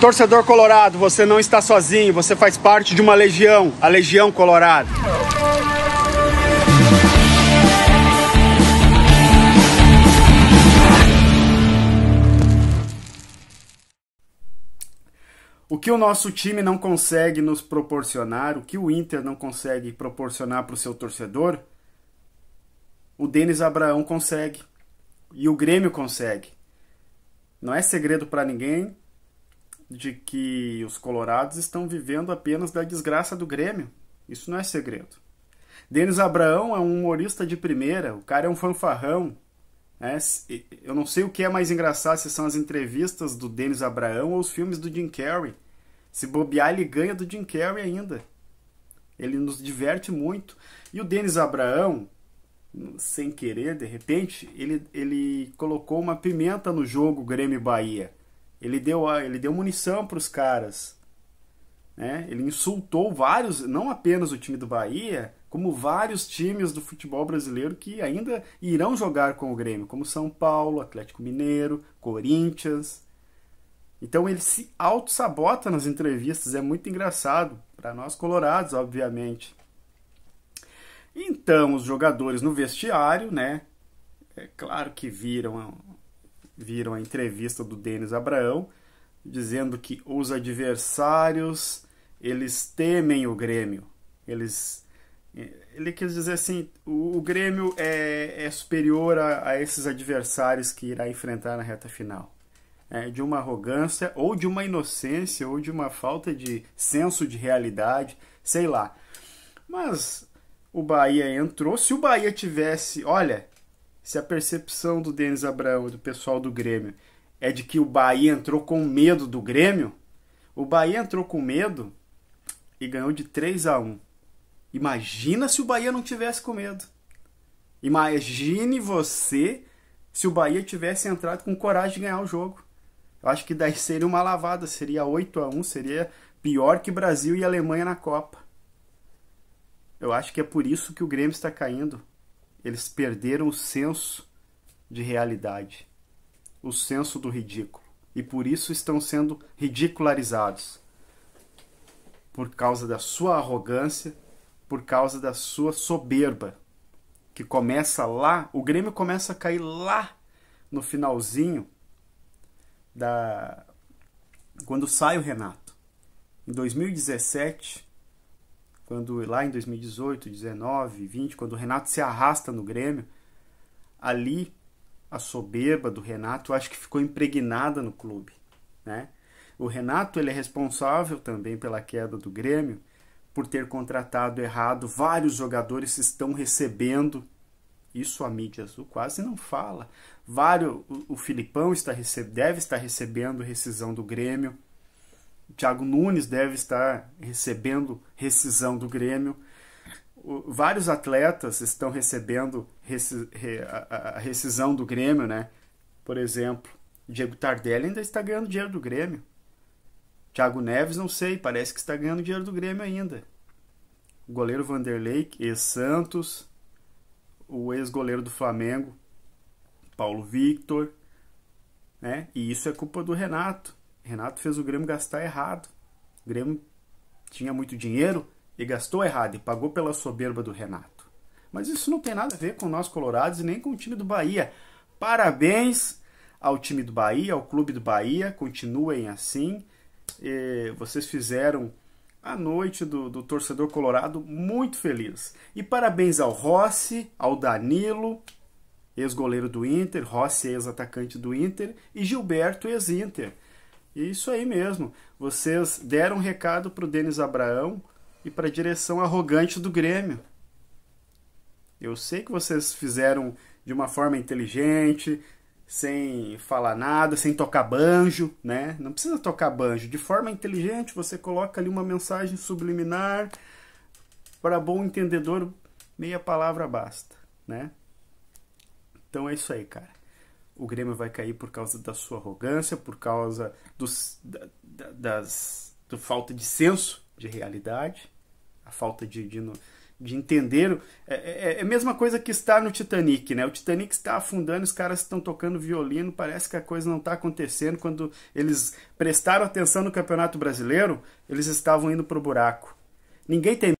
Torcedor colorado, você não está sozinho, você faz parte de uma legião, a Legião Colorado. O que o nosso time não consegue nos proporcionar, o que o Inter não consegue proporcionar para o seu torcedor, o Denis Abraão consegue e o Grêmio consegue. Não é segredo para ninguém de que os colorados estão vivendo apenas da desgraça do Grêmio. Isso não é segredo. Denis Abraão é um humorista de primeira, o cara é um fanfarrão. Né? Eu não sei o que é mais engraçado se são as entrevistas do Denis Abraão ou os filmes do Jim Carrey. Se bobear, ele ganha do Jim Carrey ainda. Ele nos diverte muito. E o Denis Abraão, sem querer, de repente, ele, ele colocou uma pimenta no jogo Grêmio Bahia. Ele deu, ele deu munição para os caras. Né? Ele insultou vários, não apenas o time do Bahia, como vários times do futebol brasileiro que ainda irão jogar com o Grêmio, como São Paulo, Atlético Mineiro, Corinthians. Então ele se auto-sabota nas entrevistas, é muito engraçado, para nós colorados, obviamente. Então, os jogadores no vestiário, né? É claro que viram viram a entrevista do Denis Abraão, dizendo que os adversários eles temem o Grêmio. Eles ele quis dizer assim, o, o Grêmio é, é superior a, a, esses adversários que irá enfrentar na reta final. É, de uma arrogância, ou de uma inocência, ou de uma falta de senso de realidade, sei lá. Mas o Bahia entrou. Se o Bahia tivesse, olha, se a percepção do Denis Abraão e do pessoal do Grêmio é de que o Bahia entrou com medo do Grêmio, o Bahia entrou com medo e ganhou de 3 a 1. Imagina se o Bahia não tivesse com medo. Imagine você se o Bahia tivesse entrado com coragem de ganhar o jogo. Eu acho que daí seria uma lavada, seria 8 a 1, seria pior que Brasil e Alemanha na Copa. Eu acho que é por isso que o Grêmio está caindo eles perderam o senso de realidade, o senso do ridículo. E por isso estão sendo ridicularizados. Por causa da sua arrogância, por causa da sua soberba, que começa lá, o Grêmio começa a cair lá no finalzinho da quando sai o Renato. Em 2017, quando lá em 2018, 19, 20, quando o Renato se arrasta no Grêmio, ali a soberba do Renato, eu acho que ficou impregnada no clube, né? O Renato ele é responsável também pela queda do Grêmio por ter contratado errado. Vários jogadores estão recebendo isso a mídia azul quase não fala. Vários, o, o Filipão está deve estar recebendo rescisão do Grêmio. Thiago Nunes deve estar recebendo rescisão do Grêmio. vários atletas estão recebendo a, a, rescisão do Grêmio, né? Por exemplo, Diego Tardelli ainda está ganhando dinheiro do Grêmio. Thiago Neves, não sei, parece que está ganhando dinheiro do Grêmio ainda. O goleiro Vanderlei, ex-Santos, o ex-goleiro do Flamengo, Paulo Victor, né? E isso é culpa do Renato. Renato fez o Grêmio gastar errado. O Grêmio tinha muito dinheiro e gastou errado e pagou pela soberba do Renato. Mas isso não tem nada a ver com nós colorados e nem com o time do Bahia. Parabéns ao time do Bahia, ao clube do Bahia, continuem assim. E vocês fizeram a noite do, do torcedor colorado muito feliz. E parabéns ao Rossi, ao Danilo, ex-goleiro do Inter, Rossi, ex-atacante do Inter, e Gilberto, ex-Inter é isso aí mesmo. Vocês deram um recado para o Denis Abraão e para a direção arrogante do Grêmio. Eu sei que vocês fizeram de uma forma inteligente, sem falar nada, sem tocar banjo, né? Não precisa tocar banjo. De forma inteligente, você coloca ali uma mensagem subliminar. Para bom entendedor, meia palavra basta, né? Então é isso aí, cara o Grêmio vai cair por causa da sua arrogância, por causa dos, da, da, das, falta de senso de realidade, a falta de, de, de entender. É, é, é, é, a mesma coisa que está no Titanic, né? O Titanic está afundando, os caras estão tocando violino, parece que a coisa não está acontecendo. Quando eles prestaram atenção no Campeonato Brasileiro, eles estavam indo para o buraco. Ninguém tem